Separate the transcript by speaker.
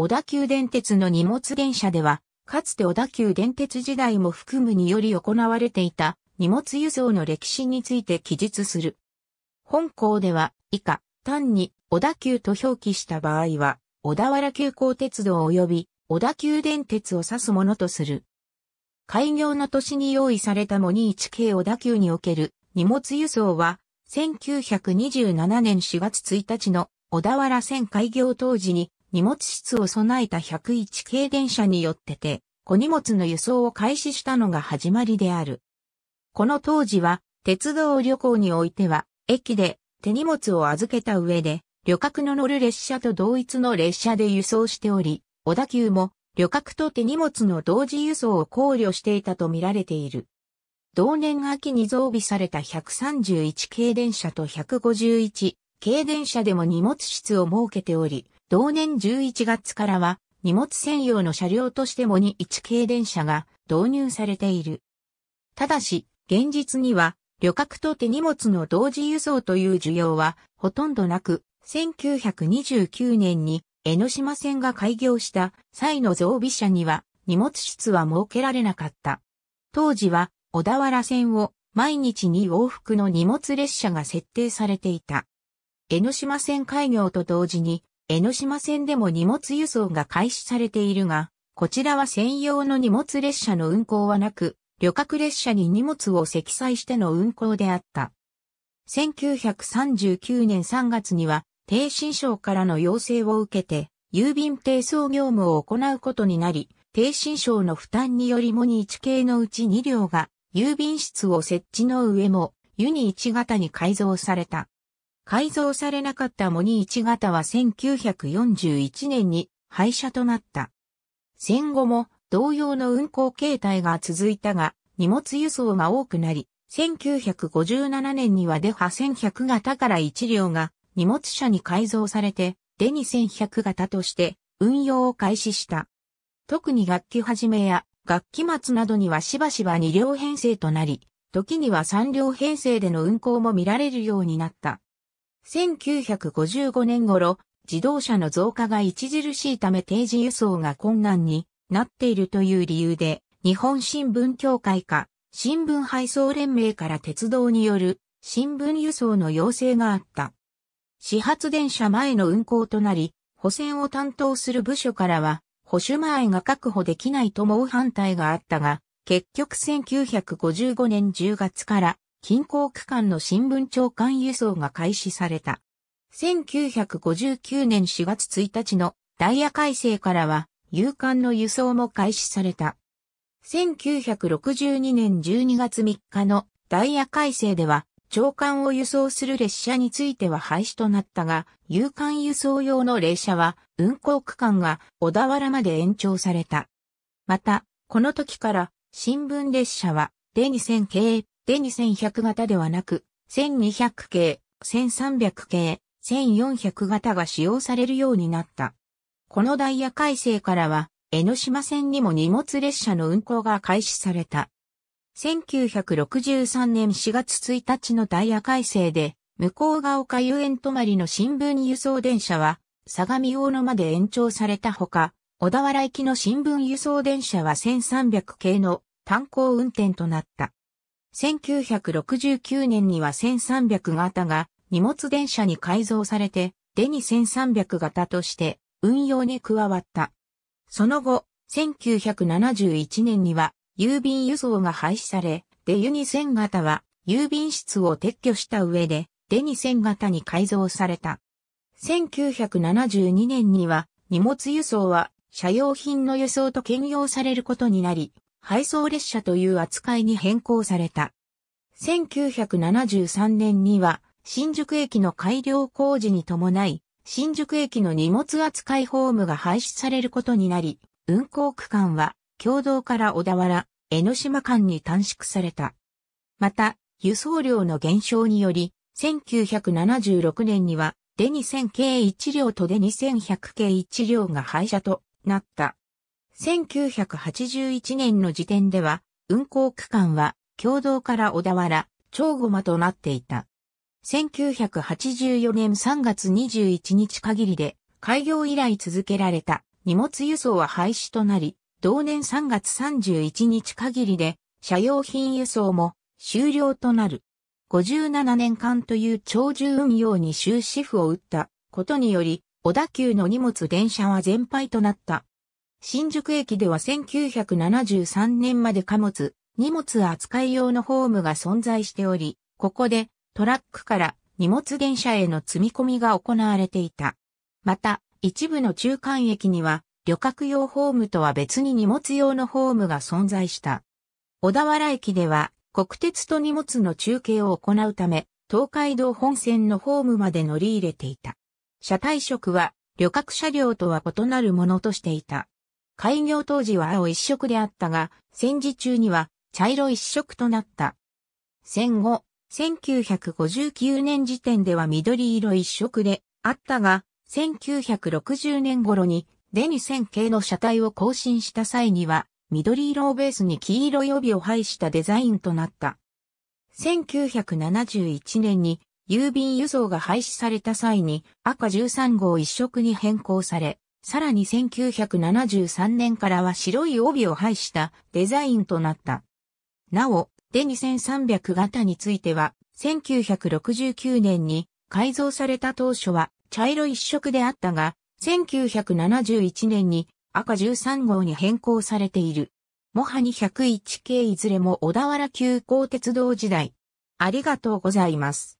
Speaker 1: 小田急電鉄の荷物電車では、かつて小田急電鉄時代も含むにより行われていた荷物輸送の歴史について記述する。本校では、以下、単に小田急と表記した場合は、小田原急行鉄道及び小田急電鉄を指すものとする。開業の年に用意されたモニ1系小田急における荷物輸送は、1927年4月1日の小田原線開業当時に荷物室を備えた101系電車によってて、小荷物の輸送を開始したのが始まりである。この当時は、鉄道旅行においては、駅で手荷物を預けた上で、旅客の乗る列車と同一の列車で輸送しており、小田急も旅客と手荷物の同時輸送を考慮していたとみられている。同年秋に増備された131系電車と151系電車でも荷物室を設けており、同年11月からは荷物専用の車両としても21系電車が導入されている。ただし、現実には旅客と手荷物の同時輸送という需要はほとんどなく、1929年に江ノ島線が開業した際の増備車には荷物室は設けられなかった。当時は小田原線を毎日に往復の荷物列車が設定されていた。江ノ島線開業と同時に江ノ島線でも荷物輸送が開始されているが、こちらは専用の荷物列車の運行はなく、旅客列車に荷物を積載しての運行であった。1939年3月には、低新省からの要請を受けて、郵便定送業務を行うことになり、低新省の負担によりもに1系のうち2両が、郵便室を設置の上も、ユニ1型に改造された。改造されなかったモニ1型は1941年に廃車となった。戦後も同様の運行形態が続いたが、荷物輸送が多くなり、1957年にはデハ1100型から1両が荷物車に改造されて、デ1 1 0 0型として運用を開始した。特に楽器始めや楽器末などにはしばしば2両編成となり、時には3両編成での運行も見られるようになった。1955年頃、自動車の増加が著しいため定時輸送が困難になっているという理由で、日本新聞協会か、新聞配送連盟から鉄道による新聞輸送の要請があった。始発電車前の運行となり、補選を担当する部署からは、保守前が確保できないと猛反対があったが、結局1955年10月から近郊区間の新聞長官輸送が開始された。1959年4月1日のダイヤ改正からは、有刊の輸送も開始された。1962年12月3日のダイヤ改正では、長官を輸送する列車については廃止となったが、有刊輸送用の列車は、運行区間が小田原まで延長された。また、この時から、新聞列車は、デニセン k で2100型ではなく、1200系、1300系、1400型が使用されるようになった。このダイヤ改正からは、江ノ島線にも荷物列車の運行が開始された。1963年4月1日のダイヤ改正で、向こうが丘遊園泊まりの新聞輸送電車は、相模大野まで延長されたほか、小田原行きの新聞輸送電車は1300系の炭鉱運転となった。1969年には1300型が荷物電車に改造されて、デニ1300型として運用に加わった。その後、1971年には郵便輸送が廃止され、デユニ1000型は郵便室を撤去した上で、デニ1000型に改造された。1972年には荷物輸送は車用品の輸送と兼用されることになり、配送列車という扱いに変更された。1973年には、新宿駅の改良工事に伴い、新宿駅の荷物扱いホームが廃止されることになり、運行区間は、共同から小田原、江ノ島間に短縮された。また、輸送量の減少により、1976年には、デニ1000系1両とデニ1100系1両が廃車となった。1981年の時点では、運行区間は、共同から小田原、長駒となっていた。1984年3月21日限りで、開業以来続けられた荷物輸送は廃止となり、同年3月31日限りで、車用品輸送も終了となる。57年間という長寿運用に終止符を打ったことにより、小田急の荷物電車は全廃となった。新宿駅では1973年まで貨物、荷物扱い用のホームが存在しており、ここでトラックから荷物電車への積み込みが行われていた。また、一部の中間駅には旅客用ホームとは別に荷物用のホームが存在した。小田原駅では国鉄と荷物の中継を行うため、東海道本線のホームまで乗り入れていた。車体色は旅客車両とは異なるものとしていた。開業当時は青一色であったが、戦時中には茶色一色となった。戦後、1959年時点では緑色一色であったが、1960年頃にデニ1000系の車体を更新した際には、緑色をベースに黄色予備を配したデザインとなった。1971年に郵便輸送が廃止された際に赤13号一色に変更され、さらに1973年からは白い帯を配したデザインとなった。なお、で2300型については、1969年に改造された当初は茶色一色であったが、1971年に赤13号に変更されている。モハに101系いずれも小田原急行鉄道時代。ありがとうございます。